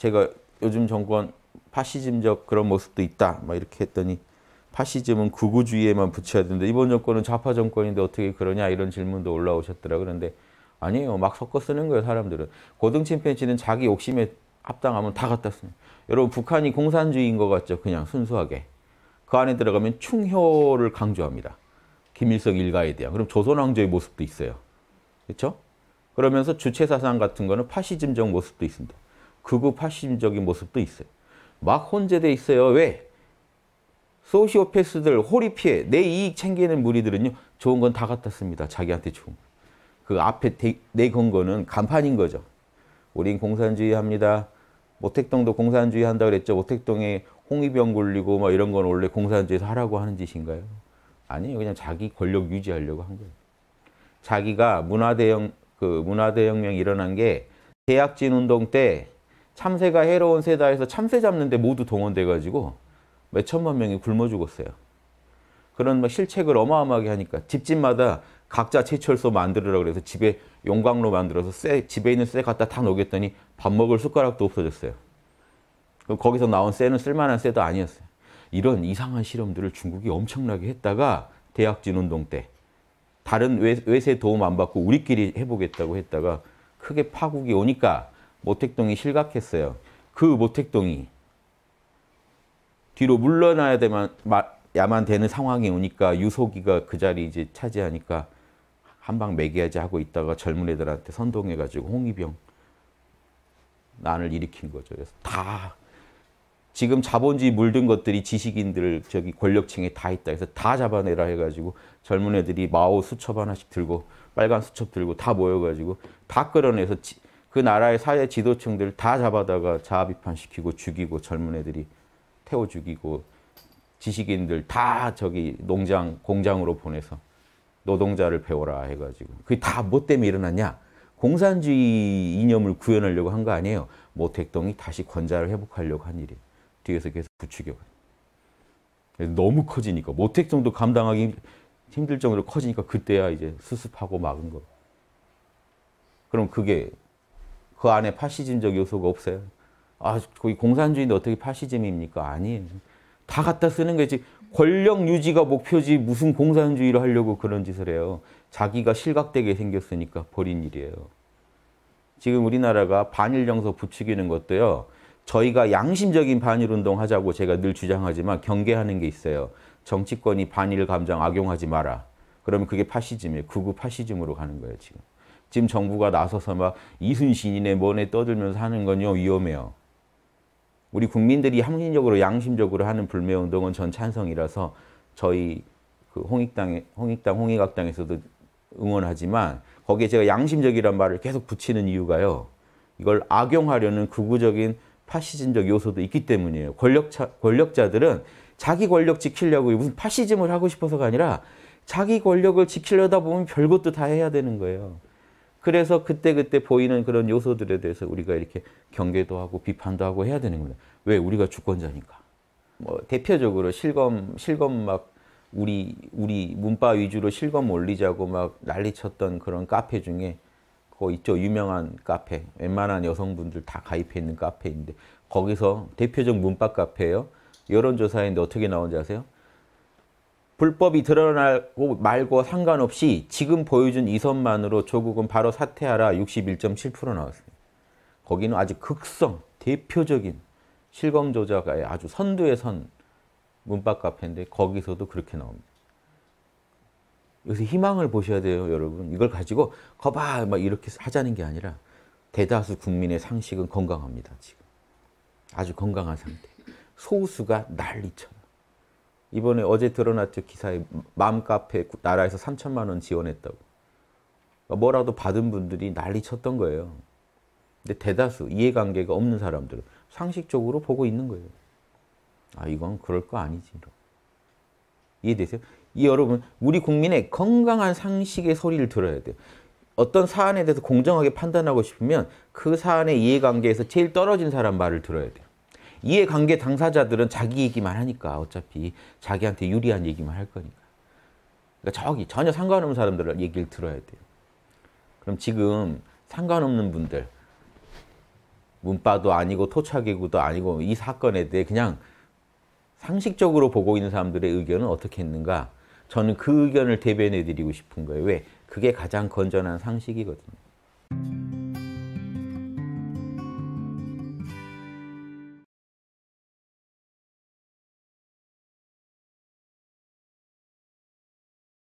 제가 요즘 정권 파시즘적 그런 모습도 있다. 막 이렇게 했더니 파시즘은 극우주의에만 붙여야 된다. 이번 정권은 좌파 정권인데 어떻게 그러냐 이런 질문도 올라오셨더라. 그런데 아니에요. 막 섞어 쓰는 거예요. 사람들은. 고등 침팬지는 자기 욕심에 합당하면 다 갖다 쓰는 여러분 북한이 공산주의인 것 같죠? 그냥 순수하게. 그 안에 들어가면 충효를 강조합니다. 김일성 일가에 대한. 그럼 조선왕조의 모습도 있어요. 그렇죠? 그러면서 주체사상 같은 거는 파시즘적 모습도 있습니다. 극우파시적인 모습도 있어요. 막 혼재돼 있어요. 왜? 소시오패스들 호리 피해 내 이익 챙기는 무리들은요. 좋은 건 다 갖다 씁니다. 자기한테 좋은 거. 그 앞에 내건 거는 간판인 거죠. 우린 공산주의 합니다. 모택동도 공산주의 한다 그랬죠. 모택동에 홍위병 굴리고 막 뭐 이런 건 원래 공산주의에서 하라고 하는 짓인가요? 아니요 그냥 자기 권력 유지하려고 한 거예요. 자기가 문화대혁, 그문화대혁명 일어난 게 대약진 운동 때 참새가 해로운 세다에서 참새 잡는데 모두 동원돼가지고 몇 천만 명이 굶어 죽었어요. 그런 막 실책을 어마어마하게 하니까 집집마다 각자 제철소 만들으라 그래서 집에 용광로 만들어서 쇠 집에 있는 쇠 갖다 다 녹였더니 밥 먹을 숟가락도 없어졌어요. 그럼 거기서 나온 쇠는 쓸만한 쇠도 아니었어요. 이런 이상한 실험들을 중국이 엄청나게 했다가 대학진 운동 때 다른 외, 외세 도움 안 받고 우리끼리 해보겠다고 했다가 크게 파국이 오니까 모택동이 실각했어요. 그 모택동이 뒤로 물러나야 되만, 야만 되는 상황이 오니까 유소기가 그 자리 이제 차지하니까 한방 매개하지 하고 있다가 젊은 애들한테 선동해가지고 홍위병 난을 일으킨 거죠. 그래서 다 지금 자본주의 물든 것들이 지식인들 저기 권력층에 다 있다 해서 다 잡아내라 해가지고 젊은 애들이 마오 수첩 하나씩 들고 빨간 수첩 들고 다 모여가지고 다 끌어내서 지, 그 나라의 사회 지도층들 다 잡아다가 자아 비판시키고 죽이고 젊은 애들이 태워 죽이고 지식인들 다 저기 농장 공장으로 보내서 노동자를 배워라 해가지고 그게 다 뭐 때문에 일어났냐? 공산주의 이념을 구현하려고 한 거 아니에요. 모택동이 다시 권자를 회복하려고 한 일이에요. 뒤에서 계속 부추겨. 너무 커지니까 모택동도 감당하기 힘들 정도로 커지니까 그때야 이제 수습하고 막은 거. 그럼 그게 그 안에 파시즘적 요소가 없어요. 아, 거기 공산주의인데 어떻게 파시즘입니까? 아니에요. 다 갖다 쓰는 거지. 권력 유지가 목표지 무슨 공산주의를 하려고 그런 짓을 해요. 자기가 실각되게 생겼으니까 버린 일이에요. 지금 우리나라가 반일 정서 부추기는 것도요. 저희가 양심적인 반일 운동 하자고 제가 늘 주장하지만 경계하는 게 있어요. 정치권이 반일 감정 악용하지 마라. 그러면 그게 파시즘이에요. 극우 파시즘으로 가는 거예요, 지금. 지금 정부가 나서서 막 이순신이네 뭐네 떠들면서 하는 건요 위험해요. 우리 국민들이 합리적으로 양심적으로 하는 불매운동은 전 찬성이라서 저희 그 홍익당에, 홍익당 홍익학당에서도 응원하지만 거기에 제가 양심적이란 말을 계속 붙이는 이유가요. 이걸 악용하려는 극우적인 파시즘적 요소도 있기 때문이에요. 권력자, 권력자들은 자기 권력 지키려고 무슨 파시즘을 하고 싶어서가 아니라 자기 권력을 지키려다 보면 별것도 다 해야 되는 거예요. 그래서 그때그때 보이는 그런 요소들에 대해서 우리가 이렇게 경계도 하고 비판도 하고 해야 되는 겁니다. 왜? 우리가 주권자니까. 뭐 대표적으로 실검, 실검 막 우리, 우리 문바 위주로 실검 올리자고 막 난리 쳤던 그런 카페 중에 그 있죠. 유명한 카페. 웬만한 여성분들 다 가입해 있는 카페인데 거기서 대표적 문바 카페예요. 여론조사인데 어떻게 나온지 아세요? 불법이 드러나고 말고 상관없이 지금 보여준 이 선만으로 조국은 바로 사퇴하라 61.7% 나왔습니다. 거기는 아주 극성, 대표적인 실검 조작의 아주 선두의 선 문박 카페인데 거기서도 그렇게 나옵니다. 여기서 희망을 보셔야 돼요, 여러분. 이걸 가지고 거봐 막 이렇게 하자는 게 아니라 대다수 국민의 상식은 건강합니다, 지금. 아주 건강한 상태. 소수가 난리처럼. 이번에 어제 드러났죠 기사에 맘카페 나라에서 3천만 원 지원했다고. 뭐라도 받은 분들이 난리 쳤던 거예요. 근데 대다수 이해관계가 없는 사람들은 상식적으로 보고 있는 거예요. 아 이건 그럴 거 아니지. 이해되세요? 이 여러분 우리 국민의 건강한 상식의 소리를 들어야 돼요. 어떤 사안에 대해서 공정하게 판단하고 싶으면 그 사안의 이해관계에서 제일 떨어진 사람 말을 들어야 돼요. 이해관계 당사자들은 자기 얘기만 하니까 어차피 자기한테 유리한 얘기만 할 거니까. 그러니까 저기 전혀 상관없는 사람들 얘기를 들어야 돼요. 그럼 지금 상관없는 분들 문바도 아니고 토착이구도 아니고 이 사건에 대해 그냥 상식적으로 보고 있는 사람들의 의견은 어떻게 했는가 저는 그 의견을 대변해 드리고 싶은 거예요. 왜? 그게 가장 건전한 상식이거든요.